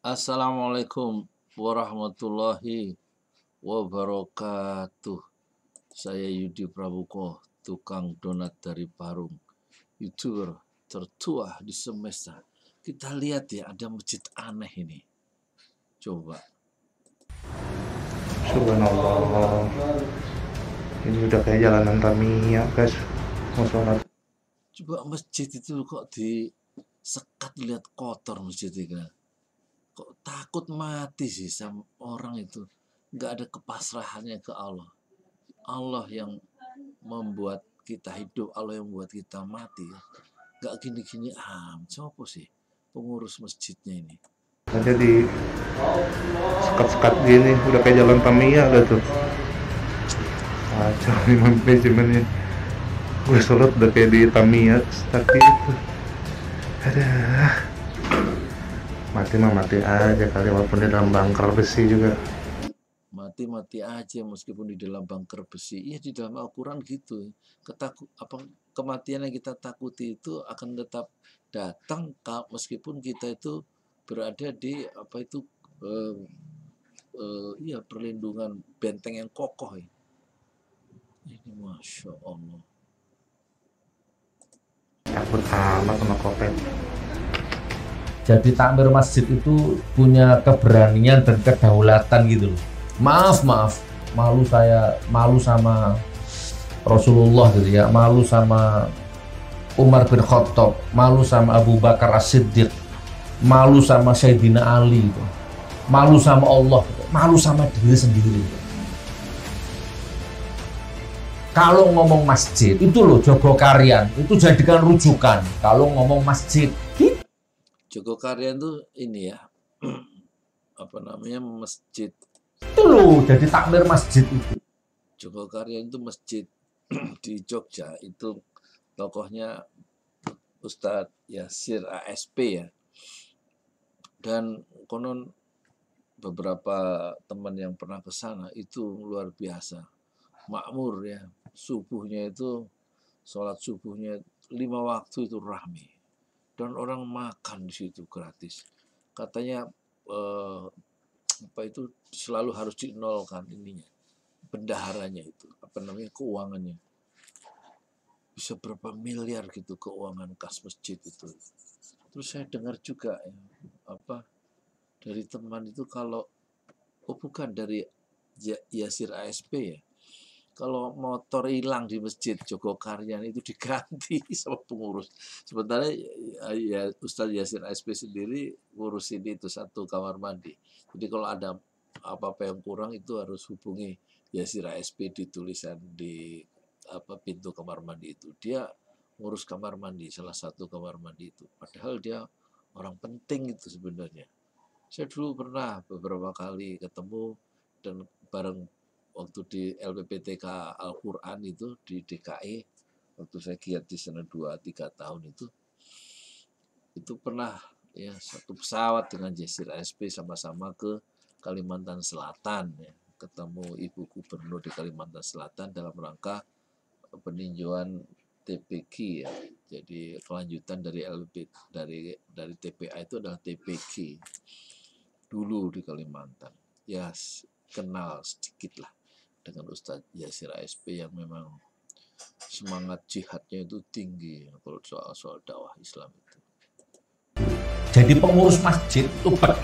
Assalamualaikum warahmatullahi wabarakatuh. Saya Yudi Prabuko, tukang donat dari Parung, youtuber tertua di semesta. Kita lihat ya, ada masjid aneh ini. Coba. Subhanallah. Ini udah kayak jalanan kami ya guys. Masalah. Coba masjid itu kok di sekat lihat kotor masjid ini takut mati sih sama orang itu nggak ada kepasrahannya ke Allah Allah yang membuat kita hidup Allah yang membuat kita mati nggak gini-gini am ah, coba sih pengurus masjidnya ini aja di sekat-sekat gini udah kayak jalan Tamiya lah tuh kacau nih manajemennya gue sholat udah kayak di tamia tapi itu ada mati mah mati aja kali walaupun di dalam bunker besi juga mati-mati aja meskipun di dalam bunker besi ya di dalam al gitu Ketaku, apa kematian yang kita takuti itu akan tetap datang kak, meskipun kita itu berada di apa itu eh, eh, ya perlindungan benteng yang kokoh ya. ini masya Allah takut sama sama kopet jadi takmir masjid itu punya keberanian dan kedaulatan gitu loh. Maaf, maaf. Malu saya, malu sama Rasulullah gitu ya. Malu sama Umar bin Khattab, malu sama Abu Bakar As-Siddiq, malu sama Sayyidina Ali gitu. Malu sama Allah, gitu. malu sama diri sendiri. Gitu. Kalau ngomong masjid, itu loh Jogokarian, itu jadikan rujukan. Kalau ngomong masjid, Joko Karyan tuh ini ya apa namanya masjid itu loh jadi takmir masjid itu Joko Karyan itu masjid di Jogja itu tokohnya Ustadz Yasir ASP ya dan konon beberapa teman yang pernah ke sana itu luar biasa makmur ya subuhnya itu sholat subuhnya lima waktu itu rahmi dan orang makan di situ gratis katanya eh, apa itu selalu harus dinolkan ininya bendaharanya itu apa namanya keuangannya bisa berapa miliar gitu keuangan kas masjid itu terus saya dengar juga ya, apa dari teman itu kalau oh bukan dari ya-, Yasir ASP ya kalau motor hilang di masjid Jogokaryan itu diganti sama pengurus. Sebenarnya ya Ustadz Yasin SP sendiri ngurusin itu satu kamar mandi. Jadi kalau ada apa-apa yang kurang itu harus hubungi Yasir SP di tulisan di apa pintu kamar mandi itu. Dia ngurus kamar mandi, salah satu kamar mandi itu. Padahal dia orang penting itu sebenarnya. Saya dulu pernah beberapa kali ketemu dan bareng waktu di LPPTK Al-Quran itu di DKI e, waktu saya giat di sana 2-3 tahun itu itu pernah ya satu pesawat dengan Jesir ASP sama-sama ke Kalimantan Selatan ya ketemu Ibu Gubernur di Kalimantan Selatan dalam rangka peninjauan TPQ ya. Jadi kelanjutan dari LP dari dari TPA itu adalah TPQ dulu di Kalimantan. Ya kenal sedikit lah dengan Ustadz Yasir ASP yang memang semangat jihadnya itu tinggi kalau soal-soal dakwah Islam itu. Jadi pengurus masjid itu ber...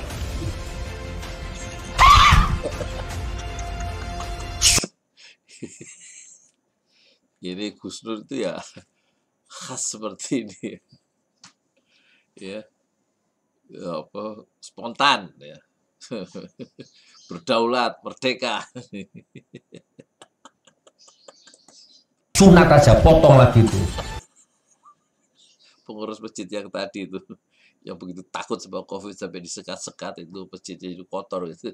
Jadi Gus Nur itu ya khas seperti ini ya, ya apa spontan ya berdaulat, merdeka. Sunat aja, potong lagi itu. Pengurus masjid yang tadi itu, yang begitu takut sebab covid sampai disekat-sekat itu masjidnya itu kotor itu,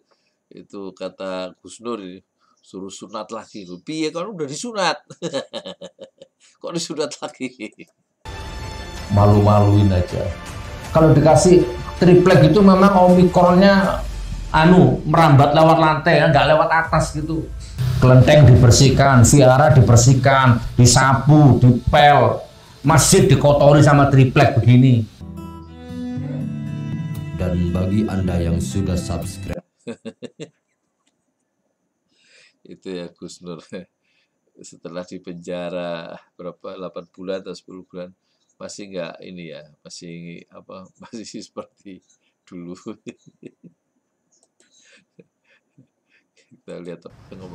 itu kata Gus Nur suruh sunat lagi itu piye kan udah disunat kok disunat lagi malu-maluin aja kalau dikasih triplek itu memang omikronnya anu merambat lewat lantai ya, nggak lewat atas gitu kelenteng dibersihkan viara dibersihkan disapu dipel masjid dikotori sama triplek begini dan bagi anda yang sudah subscribe itu ya Gus Nur setelah di penjara berapa 8 bulan atau 10 bulan masih nggak ini ya masih apa masih seperti dulu kita lihat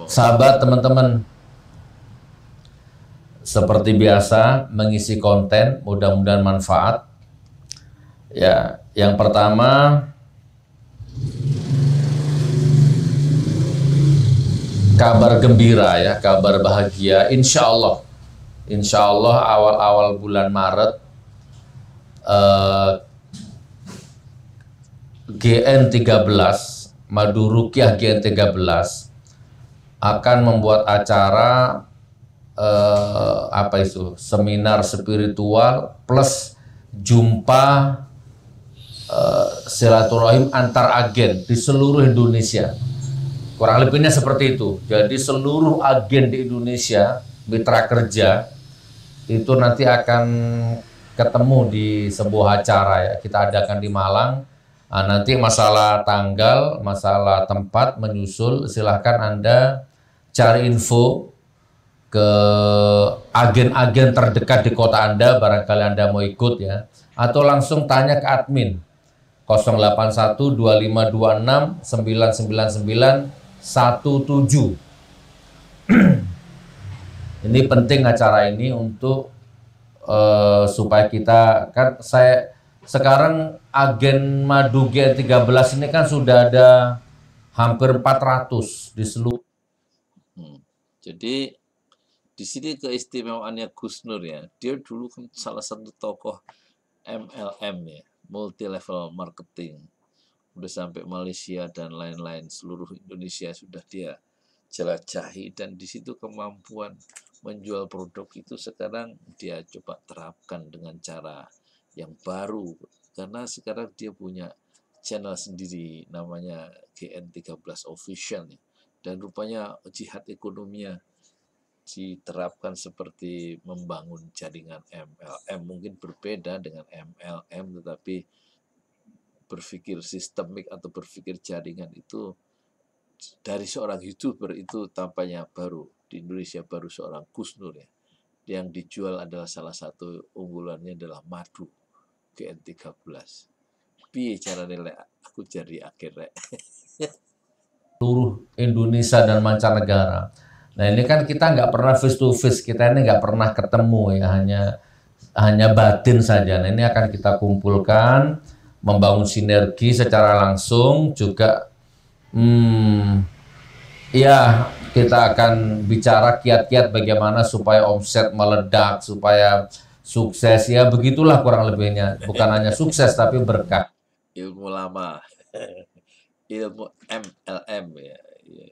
Sahabat teman-teman, seperti biasa mengisi konten, mudah-mudahan manfaat. Ya, yang pertama kabar gembira ya, kabar bahagia. Insya Allah, insya Allah awal-awal bulan Maret eh, GN 13 Madu Rukiah G13 akan membuat acara eh, apa itu seminar spiritual plus jumpa eh, silaturahim antar agen di seluruh Indonesia. Kurang lebihnya seperti itu. Jadi seluruh agen di Indonesia mitra kerja itu nanti akan ketemu di sebuah acara ya kita adakan di Malang Nah, nanti masalah tanggal, masalah tempat menyusul, silahkan Anda cari info ke agen-agen terdekat di kota Anda, barangkali Anda mau ikut ya, atau langsung tanya ke admin 081 ini penting acara ini untuk uh, supaya kita kan saya sekarang agen madu G13 ini kan sudah ada hampir 400 di seluruh. Hmm. Jadi di sini keistimewaannya Gus Nur ya. Dia dulu kan salah satu tokoh MLM ya, multi level marketing. Udah sampai Malaysia dan lain-lain, seluruh Indonesia sudah dia jelajahi dan di situ kemampuan menjual produk itu sekarang dia coba terapkan dengan cara yang baru karena sekarang dia punya channel sendiri namanya GN13 Official dan rupanya jihad ekonominya diterapkan seperti membangun jaringan MLM mungkin berbeda dengan MLM tetapi berpikir sistemik atau berpikir jaringan itu dari seorang youtuber itu tampaknya baru di Indonesia baru seorang Gus Nur ya yang dijual adalah salah satu unggulannya adalah madu GN 13 piye cara nilai aku jadi akhirnya seluruh Indonesia dan mancanegara nah ini kan kita nggak pernah face to face kita ini nggak pernah ketemu ya hanya hanya batin saja nah ini akan kita kumpulkan membangun sinergi secara langsung juga hmm, ya kita akan bicara kiat-kiat bagaimana supaya omset meledak supaya sukses ya begitulah kurang lebihnya bukan hanya sukses tapi berkah ilmu lama ilmu MLM ya, iya.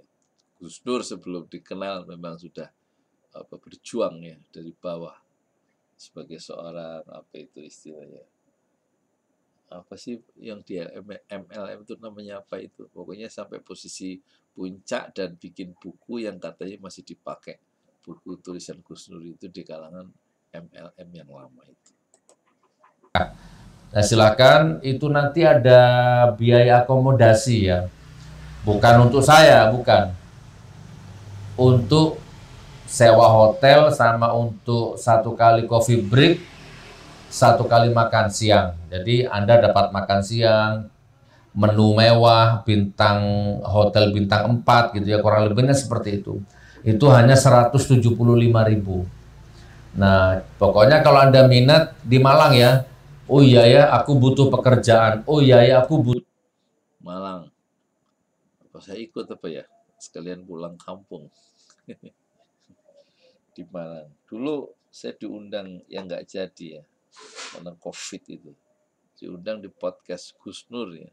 Gus Dur sebelum dikenal memang sudah apa berjuang ya dari bawah sebagai seorang apa itu istilahnya apa sih yang di MLM itu namanya apa itu pokoknya sampai posisi puncak dan bikin buku yang katanya masih dipakai buku tulisan Gus Nur itu di kalangan MLM yang lama itu. Nah, nah, silakan itu nanti ada biaya akomodasi ya. Bukan untuk saya, bukan. Untuk sewa hotel sama untuk satu kali coffee break, satu kali makan siang. Jadi Anda dapat makan siang, menu mewah, bintang hotel bintang 4 gitu ya, kurang lebihnya seperti itu. Itu hanya 175 ribu Nah, pokoknya kalau Anda minat di Malang ya. Oh iya ya, aku butuh pekerjaan. Oh iya ya, aku butuh Malang. Apa saya ikut apa ya? Sekalian pulang kampung. di Malang. Dulu saya diundang yang nggak jadi ya. Karena Covid itu. Diundang di podcast Gus Nur ya.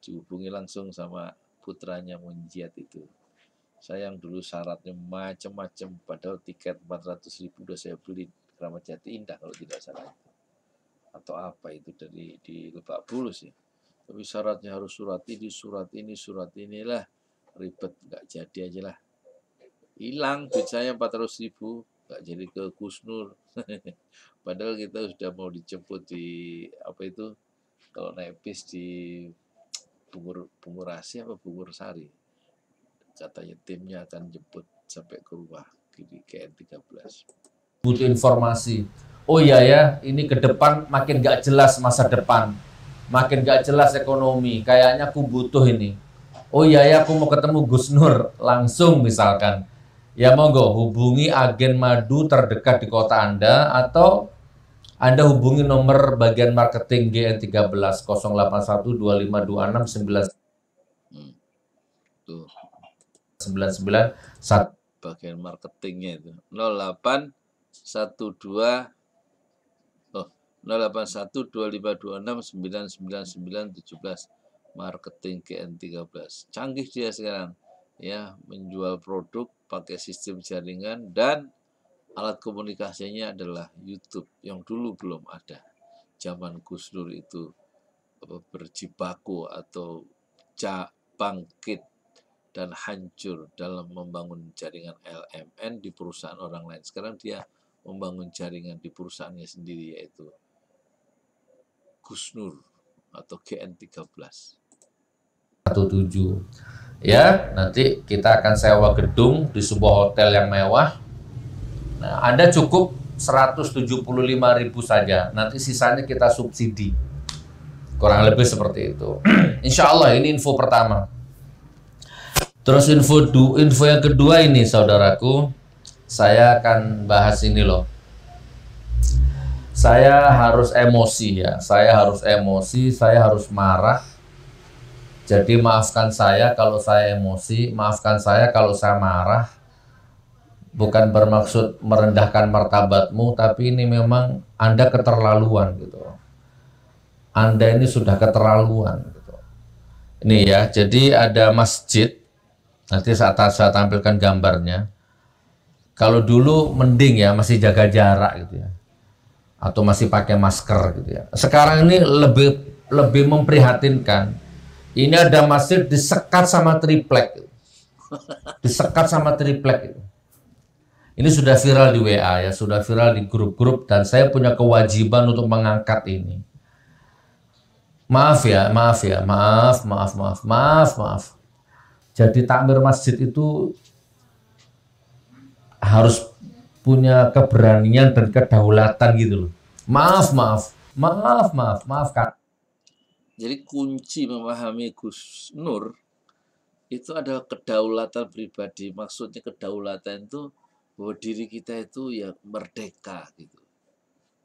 Dihubungi langsung sama putranya Munjiat itu. Saya yang dulu syaratnya macam-macam, padahal tiket 400 ribu udah saya beli Keramat Jati Indah kalau tidak salah itu. Atau apa itu dari di Lebak Bulus ya. Tapi syaratnya harus surat ini, surat ini, surat inilah. Ribet, nggak jadi aja lah. Hilang duit saya 400 ribu, nggak jadi ke kusnur, Padahal kita sudah mau dijemput di apa itu kalau naik bis di Bungur Bungurasi apa Bungur Sari katanya timnya akan jemput sampai ke rumah di KN13 butuh informasi oh iya ya ini ke depan makin gak jelas masa depan makin gak jelas ekonomi kayaknya aku butuh ini oh iya ya aku mau ketemu Gus Nur langsung misalkan ya monggo hubungi agen madu terdekat di kota Anda atau anda hubungi nomor bagian marketing GN13 081 hmm. Tuh, 991 bagian marketingnya itu satu dua oh 081252699917 marketing GN13 canggih dia sekarang ya menjual produk pakai sistem jaringan dan alat komunikasinya adalah YouTube yang dulu belum ada zaman Gus Dur itu berjibaku atau bangkit dan hancur dalam membangun jaringan LMN di perusahaan orang lain. Sekarang dia membangun jaringan di perusahaannya sendiri yaitu Gusnur atau GN13. 17. Ya, nanti kita akan sewa gedung di sebuah hotel yang mewah. Nah, Anda cukup 175.000 saja. Nanti sisanya kita subsidi. Kurang lebih seperti itu. Insya Allah ini info pertama. Terus info du, info yang kedua ini saudaraku, saya akan bahas ini loh. Saya harus emosi ya, saya harus emosi, saya harus marah. Jadi maafkan saya kalau saya emosi, maafkan saya kalau saya marah. Bukan bermaksud merendahkan martabatmu, tapi ini memang Anda keterlaluan gitu. Anda ini sudah keterlaluan gitu. Ini ya, jadi ada masjid Nanti saat saya tampilkan gambarnya, kalau dulu mending ya masih jaga jarak gitu ya, atau masih pakai masker gitu ya. Sekarang ini lebih lebih memprihatinkan. Ini ada masjid disekat sama triplek, disekat sama triplek. Gitu. Ini sudah viral di WA ya, sudah viral di grup-grup dan saya punya kewajiban untuk mengangkat ini. Maaf ya, maaf ya, maaf, maaf, maaf, maaf, maaf. Jadi takmir masjid itu harus punya keberanian dan kedaulatan gitu loh. Maaf, maaf, maaf, maaf, maaf kak. Jadi kunci memahami Gus Nur itu adalah kedaulatan pribadi. Maksudnya kedaulatan itu bahwa diri kita itu ya merdeka gitu.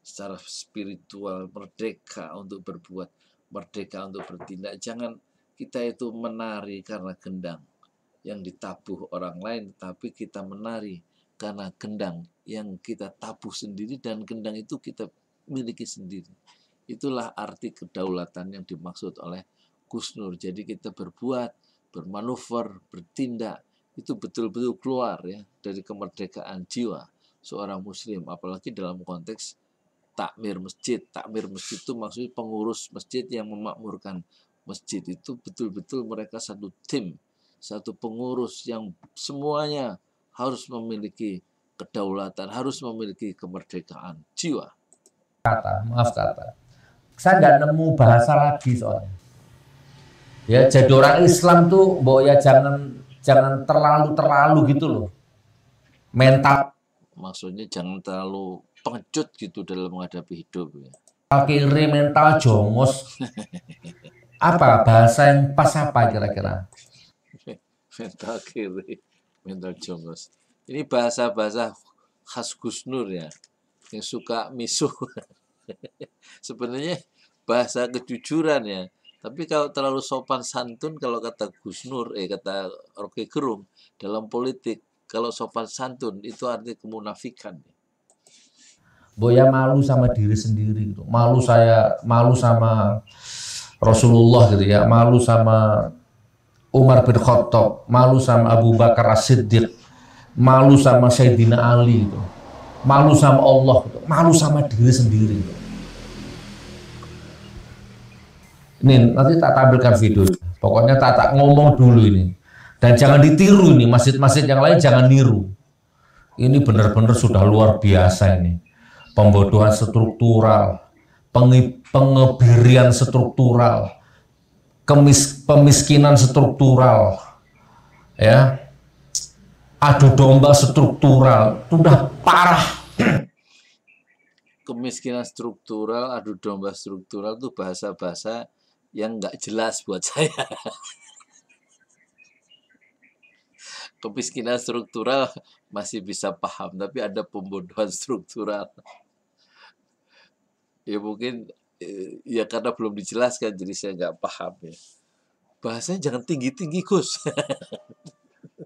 Secara spiritual merdeka untuk berbuat, merdeka untuk bertindak. Jangan kita itu menari karena gendang yang ditabuh orang lain, tapi kita menari karena gendang yang kita tabuh sendiri dan gendang itu kita miliki sendiri. Itulah arti kedaulatan yang dimaksud oleh Kusnur. Jadi kita berbuat, bermanuver, bertindak itu betul-betul keluar ya dari kemerdekaan jiwa seorang muslim apalagi dalam konteks takmir masjid. Takmir masjid itu maksudnya pengurus masjid yang memakmurkan masjid itu betul-betul mereka satu tim, satu pengurus yang semuanya harus memiliki kedaulatan, harus memiliki kemerdekaan jiwa. Kata, maaf kata. Saya nggak nemu bahasa lagi soalnya. Ya, ya jadi orang Islam tuh, bo ya jangan jangan terlalu terlalu gitu loh. Mental maksudnya jangan terlalu pengecut gitu dalam menghadapi hidup ya. Kiri mental jongos. Apa bahasa yang pas apa kira-kira? Mental kiri, mental jongos. Ini bahasa-bahasa khas Gus Nur ya, yang suka misuh. Sebenarnya bahasa kejujuran ya. Tapi kalau terlalu sopan santun, kalau kata Gus Nur, eh kata Rocky Gerung, dalam politik, kalau sopan santun itu artinya kemunafikan. Boya malu sama diri sendiri, gitu. malu saya, malu sama Rasulullah gitu ya, malu sama Umar bin Khattab, malu sama Abu Bakar As-Siddiq, malu sama Sayyidina Ali gitu. Malu sama Allah gitu. Malu sama diri sendiri gitu. Ini nanti tak tampilkan video. Pokoknya tak tak ngomong dulu ini. Dan jangan ditiru ini masjid-masjid yang lain jangan niru. Ini benar-benar sudah luar biasa ini. Pembodohan struktural, pengib pengebirian struktural, kemis, pemiskinan struktural, ya, adu domba struktural, sudah parah. Kemiskinan struktural, adu domba struktural itu bahasa-bahasa yang nggak jelas buat saya. Kemiskinan struktural masih bisa paham, tapi ada pembodohan struktural. Ya mungkin ya karena belum dijelaskan jadi saya nggak paham ya bahasanya jangan tinggi tinggi Gus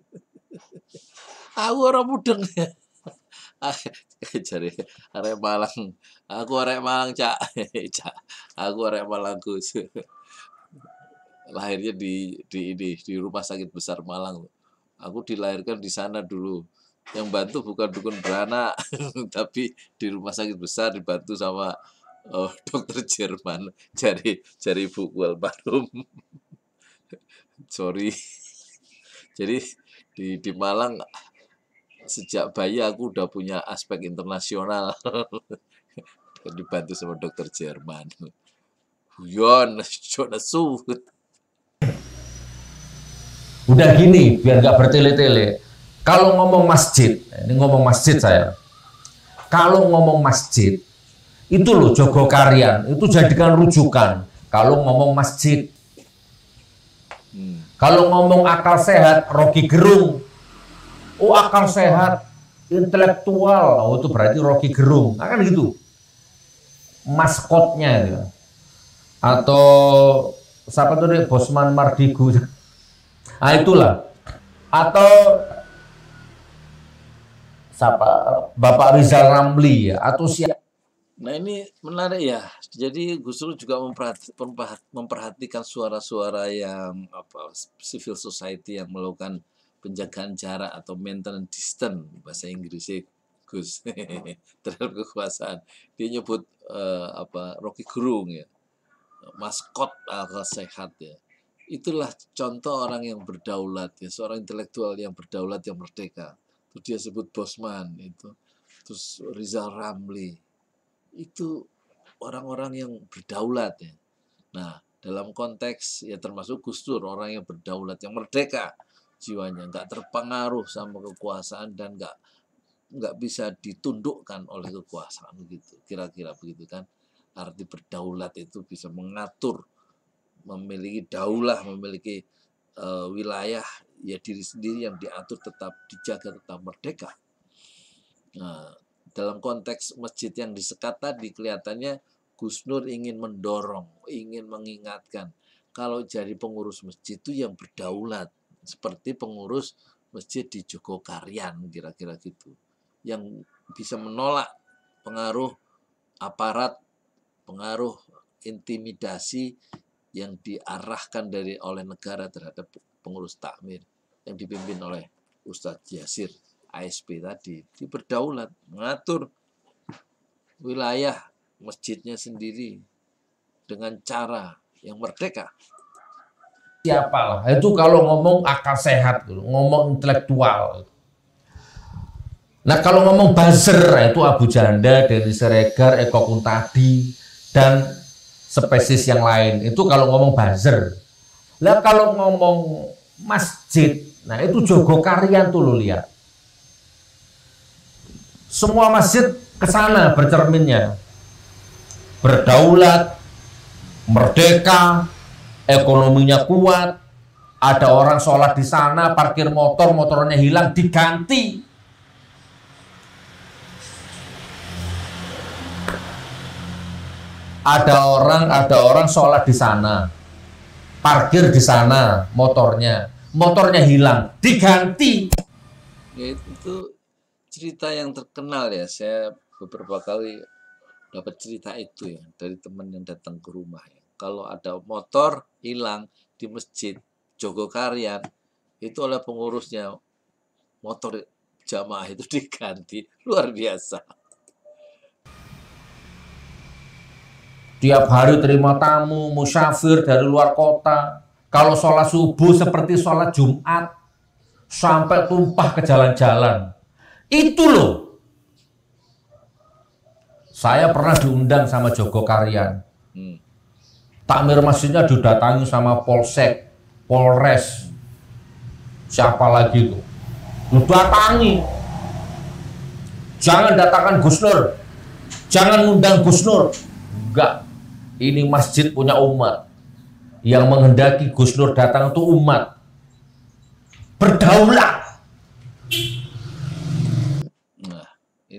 aku orang mudeng cari ah, ya. arek malang aku arek malang cak cak aku arek malang Gus lahirnya di di ini di rumah sakit besar Malang aku dilahirkan di sana dulu yang bantu bukan dukun beranak tapi di rumah sakit besar dibantu sama oh, dokter Jerman cari cari buku almarhum sorry jadi di di Malang sejak bayi aku udah punya aspek internasional dibantu sama dokter Jerman Huyon Jonasu udah gini biar gak bertele-tele kalau ngomong masjid ini ngomong masjid saya kalau ngomong masjid itu loh Jogokarian, itu jadikan rujukan. Kalau ngomong masjid, hmm. kalau ngomong akal sehat, Rocky Gerung. Oh akal sehat, intelektual, oh itu berarti Rocky Gerung. Nah, kan gitu. Maskotnya ya. Atau siapa tuh nih Bosman Mardigu. nah itulah. Atau siapa Bapak Rizal Ramli ya atau siapa Nah ini menarik ya. Jadi Gus Dur juga memperhatikan suara-suara yang apa civil society yang melakukan penjagaan jarak atau maintenance distance bahasa Inggrisnya Gus terhadap kekuasaan. Dia nyebut uh, apa Rocky Gerung ya, maskot akal sehat ya. Itulah contoh orang yang berdaulat ya, seorang intelektual yang berdaulat yang merdeka. Terus dia sebut Bosman itu, terus Rizal Ramli itu orang-orang yang berdaulat ya. Nah, dalam konteks ya termasuk Gus Dur orang yang berdaulat, yang merdeka jiwanya, nggak terpengaruh sama kekuasaan dan nggak nggak bisa ditundukkan oleh kekuasaan gitu. Kira-kira begitu kan. Arti berdaulat itu bisa mengatur, memiliki daulah, memiliki uh, wilayah ya diri sendiri yang diatur tetap dijaga tetap merdeka. Nah, dalam konteks masjid yang disekat tadi kelihatannya Gus Nur ingin mendorong, ingin mengingatkan kalau jadi pengurus masjid itu yang berdaulat seperti pengurus masjid di Jogokarian kira-kira gitu yang bisa menolak pengaruh aparat, pengaruh intimidasi yang diarahkan dari oleh negara terhadap pengurus takmir yang dipimpin oleh Ustadz Yasir. ASP tadi diperdaulat berdaulat mengatur wilayah masjidnya sendiri dengan cara yang merdeka siapalah itu kalau ngomong akal sehat gitu. ngomong intelektual nah kalau ngomong buzzer nah, itu Abu Janda Denny Siregar Eko Kuntadi dan spesies yang lain itu kalau ngomong buzzer lah kalau ngomong masjid nah itu Jogokarian tuh lo lihat semua masjid ke sana bercerminnya. Berdaulat, merdeka, ekonominya kuat, ada orang sholat di sana, parkir motor, motornya hilang, diganti. Ada orang, ada orang sholat di sana, parkir di sana, motornya, motornya hilang, diganti. Ya, itu cerita yang terkenal ya saya beberapa kali dapat cerita itu ya dari teman yang datang ke rumah ya kalau ada motor hilang di masjid Jogokarian itu oleh pengurusnya motor jamaah itu diganti luar biasa tiap hari terima tamu musafir dari luar kota kalau sholat subuh seperti sholat Jumat sampai tumpah ke jalan-jalan itu loh. Saya pernah diundang sama Joko Karyan. Takmir masjidnya didatangi sama Polsek, Polres, siapa lagi itu? Didatangi. datangi. Jangan datangkan Gus Nur. Jangan undang Gus Nur. Enggak. Ini masjid punya umat. Yang menghendaki Gus Nur datang itu umat. Berdaulat.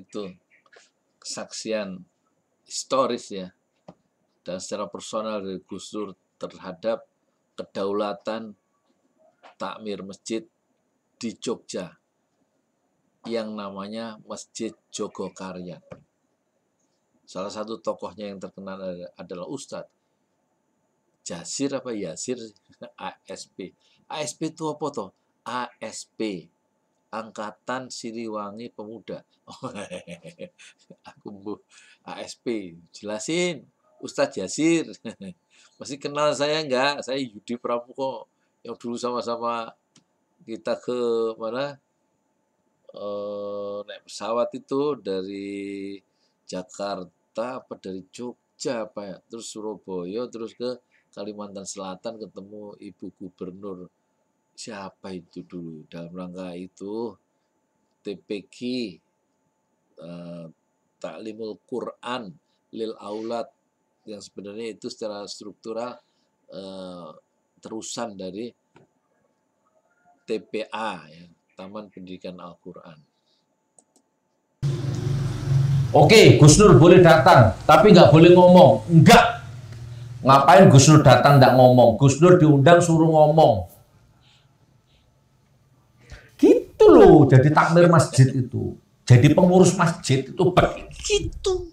itu kesaksian historis ya dan secara personal dari Gus Dur terhadap kedaulatan takmir masjid di Jogja yang namanya Masjid Jogokarya. Salah satu tokohnya yang terkenal adalah Ustadz Jasir apa Yasir ASP. ASP itu apa toh? ASP Angkatan Siliwangi Pemuda. Oh, aku bu ASP. Jelasin, Ustadz Yasir. Masih kenal saya enggak? Saya Yudi Pramuko yang dulu sama-sama kita ke mana? E, naik pesawat itu dari Jakarta apa dari Jogja apa ya? Terus Surabaya, terus ke Kalimantan Selatan ketemu Ibu Gubernur siapa itu dulu dalam rangka itu TPQ uh, eh, taklimul Quran lil Aulat yang sebenarnya itu secara struktural uh, eh, terusan dari TPA ya, Taman Pendidikan Al-Qur'an. Oke, Gus Nur boleh datang, tapi nggak boleh ngomong. Enggak. Ngapain Gus Nur datang nggak ngomong? Gus Nur diundang suruh ngomong. Itu loh jadi takmir masjid itu. Jadi pengurus masjid itu begitu.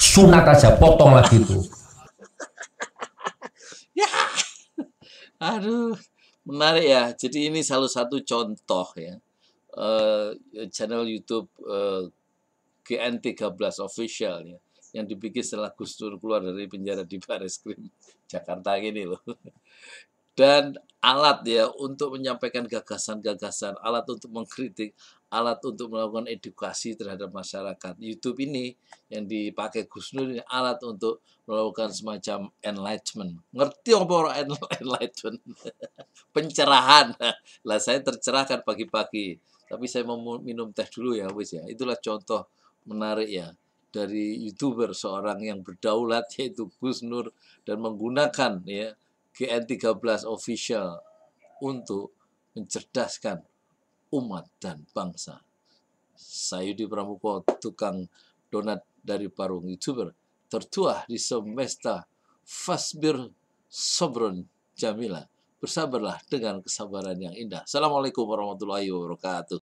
Sunat aja potong lagi itu. Ya. Aduh, menarik ya. Jadi ini salah satu contoh ya. Uh, channel YouTube uh, eh, GN13 official ya yang dibikin setelah Gus Dur keluar dari penjara di Baris Krim Jakarta ini loh dan alat ya untuk menyampaikan gagasan-gagasan, alat untuk mengkritik, alat untuk melakukan edukasi terhadap masyarakat. YouTube ini yang dipakai Gus Nur ini alat untuk melakukan semacam enlightenment. Ngerti apa orang enlightenment? Pencerahan. Lah saya tercerahkan pagi-pagi, tapi saya mau minum teh dulu ya wis ya. Itulah contoh menarik ya dari youtuber seorang yang berdaulat yaitu Gus Nur dan menggunakan ya GN13 official untuk mencerdaskan umat dan bangsa. Saya di Pramuko, tukang donat dari Parung YouTuber, tertua di semesta Fasbir Sobron Jamila. Bersabarlah dengan kesabaran yang indah. Assalamualaikum warahmatullahi wabarakatuh.